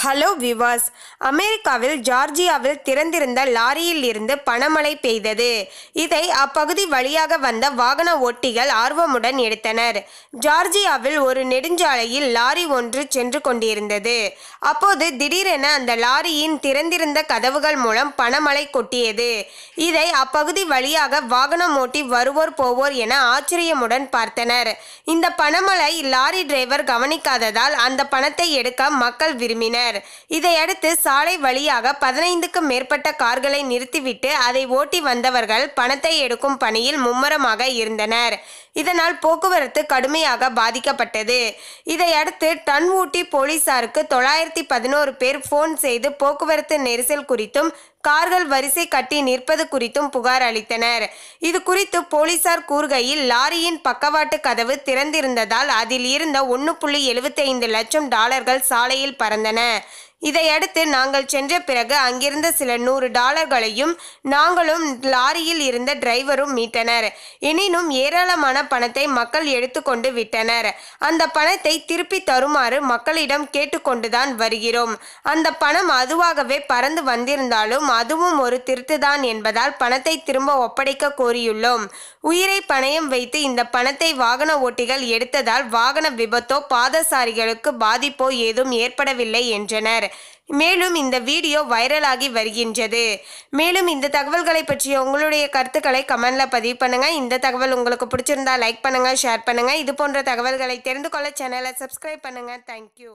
hello விவாஸ் அமெரிக்காவில் ஜார்ஜியாவில் திறந்திருந்த லாரியில் இருந்து பணமழை பெய்தது இதை அப்பகுதி வழியாக வந்த வாகன ஓட்டிகள் ஆர்வமுடன் எடுத்தனர் ஜார்ஜியாவில் ஒரு நெடுஞ்சாலையில் லாரி ஒன்று சென்று கொண்டிருந்தது அப்போது திடீரென அந்த லாரியின் திறந்திருந்த கதவுகள் மூலம் பணமழை கொட்டியது இதை அப்பகுதி வழியாக வாகனம் ஓட்டி வருவோர் போவோர் என ஆச்சரியமுடன் பார்த்தனர் இந்த பணமழை லாரி டிரைவர் கவனிக்காததால் அந்த பணத்தை எடுக்க மக்கள் விரும்பினர் திரும்பினர் இதையடுத்து சாலை வழியாக பதினைந்துக்கும் மேற்பட்ட கார்களை நிறுத்திவிட்டு அதை ஓட்டி வந்தவர்கள் பணத்தை எடுக்கும் பணியில் மும்முரமாக இருந்தனர் இதனால் போக்குவரத்து கடுமையாக பாதிக்கப்பட்டது இதையடுத்து டன் ஊட்டி போலீசாருக்கு தொள்ளாயிரத்தி பதினோரு பேர் போன் செய்து போக்குவரத்து நெரிசல் குறித்தும் கார்கள் வரிசை கட்டி நிற்பது குறித்தும் புகார் அளித்தனர் இது குறித்து போலீசார் கூறுகையில் லாரியின் பக்கவாட்டு கதவு திறந்திருந்ததால் அதில் இருந்த ஒன்று புள்ளி எழுபத்தைந்து லட்சம் டாலர்கள் சாலையில் பறந்தன இதையடுத்து நாங்கள் சென்ற பிறகு அங்கிருந்த சில நூறு டாலர்களையும் நாங்களும் லாரியில் இருந்த டிரைவரும் மீட்டனர் எனினும் ஏராளமான பணத்தை மக்கள் எடுத்துக்கொண்டு விட்டனர் அந்த பணத்தை திருப்பி தருமாறு மக்களிடம் கேட்டுக்கொண்டுதான் வருகிறோம் அந்த பணம் அதுவாகவே பறந்து வந்திருந்தாலும் அதுவும் ஒரு திருத்துதான் என்பதால் பணத்தை திரும்ப ஒப்படைக்க கோரியுள்ளோம் உயிரை பணயம் வைத்து இந்த பணத்தை வாகன ஓட்டிகள் எடுத்ததால் வாகன விபத்தோ பாதசாரிகளுக்கு பாதிப்போ ஏதும் ஏற்படவில்லை என்றனர் மேலும் இந்த வீடியோ வைரலாகி வருகின்றது மேலும் இந்த தகவல்களை பற்றிய உங்களுடைய கருத்துக்களை கமெண்ட்ல பதிவு பண்ணுங்க இந்த தகவல் உங்களுக்கு பிடிச்சிருந்தா லைக் பண்ணுங்க ஷேர் பண்ணுங்க இது போன்ற தகவல்களை தெரிந்து கொள்ள சேனலை சப்ஸ்கிரைப் பண்ணுங்க தேங்க்யூ